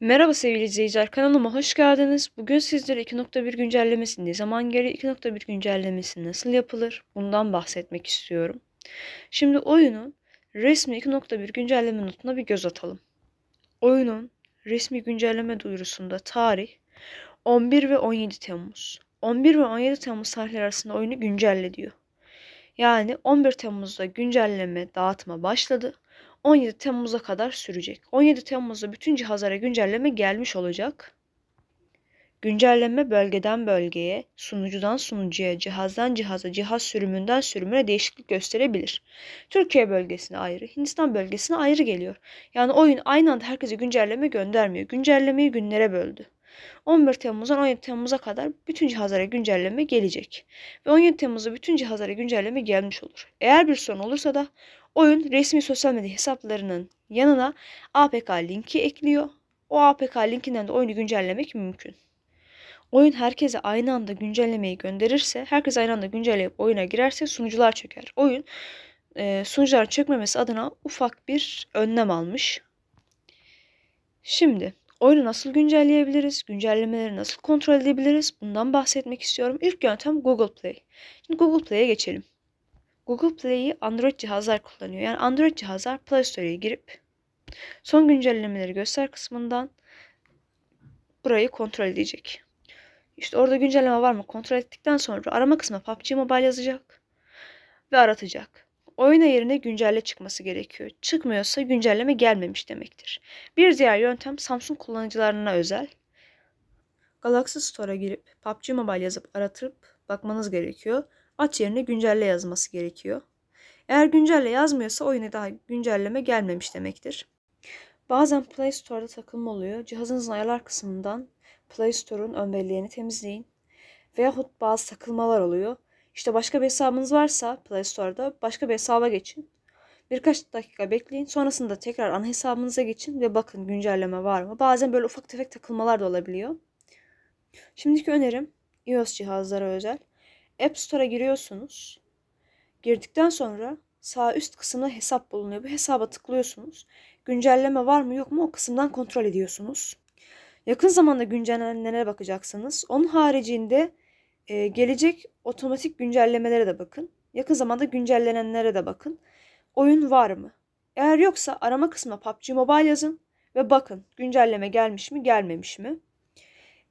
Merhaba sevgili izleyiciler kanalıma hoş geldiniz. Bugün sizlere 2.1 güncellemesi ne zaman gelir, 2.1 güncellemesi nasıl yapılır bundan bahsetmek istiyorum. Şimdi oyunun resmi 2.1 güncelleme notuna bir göz atalım. Oyunun resmi güncelleme duyurusunda tarih 11 ve 17 Temmuz. 11 ve 17 Temmuz tarihleri arasında oyunu güncelle diyor. Yani 11 Temmuz'da güncelleme dağıtma başladı. 17 Temmuz'a kadar sürecek. 17 Temmuz'da bütün cihazlara güncelleme gelmiş olacak. Güncelleme bölgeden bölgeye, sunucudan sunucuya, cihazdan cihaza, cihaz sürümünden sürümüne değişiklik gösterebilir. Türkiye bölgesine ayrı, Hindistan bölgesine ayrı geliyor. Yani oyun aynı anda herkese güncelleme göndermiyor. Güncellemeyi günlere böldü. 11 Temmuz'dan 17 Temmuz'a kadar bütün cihazlara güncelleme gelecek. Ve 17 Temmuz'da bütün cihazlara güncelleme gelmiş olur. Eğer bir sorun olursa da Oyun resmi sosyal medya hesaplarının yanına APK linki ekliyor. O APK linkinden de oyunu güncellemek mümkün. Oyun herkese aynı anda güncellemeyi gönderirse, herkes aynı anda güncelleyip oyuna girerse sunucular çöker. Oyun e, sunucular çökmemesi adına ufak bir önlem almış. Şimdi oyunu nasıl güncelleyebiliriz? Güncellemeleri nasıl kontrol edebiliriz? Bundan bahsetmek istiyorum. İlk yöntem Google Play. Şimdi Google Play'e geçelim. Google Play'i Android cihazlar kullanıyor. Yani Android cihazlar Play Store'ya girip son güncellemeleri göster kısmından burayı kontrol edecek. İşte orada güncelleme var mı kontrol ettikten sonra arama kısmına PUBG Mobile yazacak ve aratacak. Oyun yerine güncelle çıkması gerekiyor. Çıkmıyorsa güncelleme gelmemiş demektir. Bir diğer yöntem Samsung kullanıcılarına özel. Galaxy Store'a girip PUBG Mobile yazıp aratıp bakmanız gerekiyor aç yerine güncelle yazması gerekiyor. Eğer güncelle yazmıyorsa oyuna daha güncelleme gelmemiş demektir. Bazen Play Store'da takılma oluyor. Cihazınızın ayarlar kısmından Play Store'un ön belleğini temizleyin. Veyahut bazı takılmalar oluyor. İşte başka bir hesabınız varsa Play Store'da başka bir hesaba geçin. Birkaç dakika bekleyin. Sonrasında tekrar ana hesabınıza geçin ve bakın güncelleme var mı? Bazen böyle ufak tefek takılmalar da olabiliyor. Şimdiki önerim iOS cihazlara özel App Store'a giriyorsunuz. Girdikten sonra sağ üst kısımda hesap bulunuyor. Bu hesaba tıklıyorsunuz. Güncelleme var mı yok mu o kısımdan kontrol ediyorsunuz. Yakın zamanda güncellenenlere bakacaksınız. Onun haricinde e, gelecek otomatik güncellemelere de bakın. Yakın zamanda güncellenenlere de bakın. Oyun var mı? Eğer yoksa arama kısmına PUBG Mobile yazın ve bakın güncelleme gelmiş mi gelmemiş mi?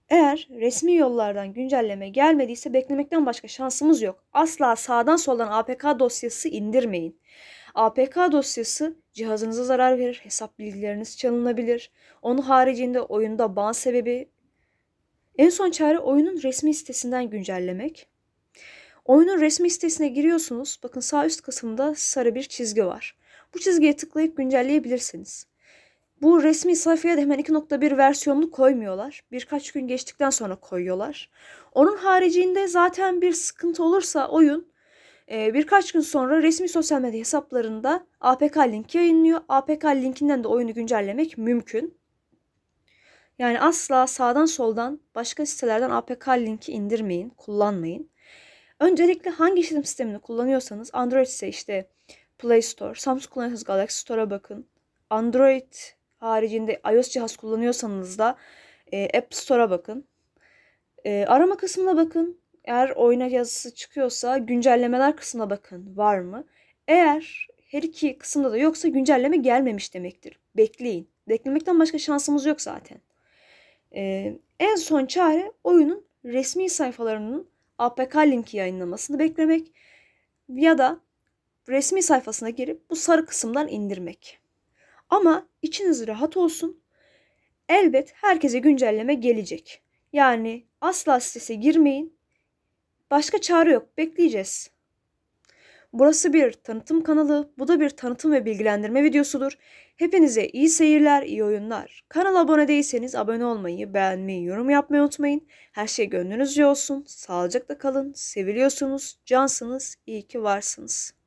Eğer resmi yollardan güncelleme gelmediyse beklemekten başka şansımız yok. Asla sağdan soldan APK dosyası indirmeyin. APK dosyası cihazınıza zarar verir, hesap bilgileriniz çalınabilir. Onun haricinde oyunda ban sebebi. En son çare oyunun resmi sitesinden güncellemek. Oyunun resmi sitesine giriyorsunuz. Bakın sağ üst kısımda sarı bir çizgi var. Bu çizgiye tıklayıp güncelleyebilirsiniz. Bu resmi sayfaya da hemen 2.1 versiyonunu koymuyorlar. Birkaç gün geçtikten sonra koyuyorlar. Onun haricinde zaten bir sıkıntı olursa oyun e, birkaç gün sonra resmi sosyal medya hesaplarında APK linki yayınlıyor. APK linkinden de oyunu güncellemek mümkün. Yani asla sağdan soldan başka sitelerden APK linki indirmeyin, kullanmayın. Öncelikle hangi işletim sistemini kullanıyorsanız Android ise işte Play Store, Samsung kullanıyorsanız Galaxy Store'a bakın. Android haricinde iOS cihaz kullanıyorsanız da e, App Store'a bakın. E, arama kısmına bakın. Eğer oyuna yazısı çıkıyorsa güncellemeler kısmına bakın var mı? Eğer her iki kısımda da yoksa güncelleme gelmemiş demektir. Bekleyin. Beklemekten başka şansımız yok zaten. Ee, en son çare oyunun resmi sayfalarının APK linki yayınlamasını beklemek ya da resmi sayfasına girip bu sarı kısımdan indirmek. Ama içiniz rahat olsun. Elbet herkese güncelleme gelecek. Yani asla strese girmeyin. Başka çare yok. Bekleyeceğiz. Burası bir tanıtım kanalı. Bu da bir tanıtım ve bilgilendirme videosudur. Hepinize iyi seyirler, iyi oyunlar. Kanala abone değilseniz abone olmayı, beğenmeyi, yorum yapmayı unutmayın. Her şey gönlünüzce olsun. Sağlıcakla kalın. Seviliyorsunuz, cansınız, iyi ki varsınız.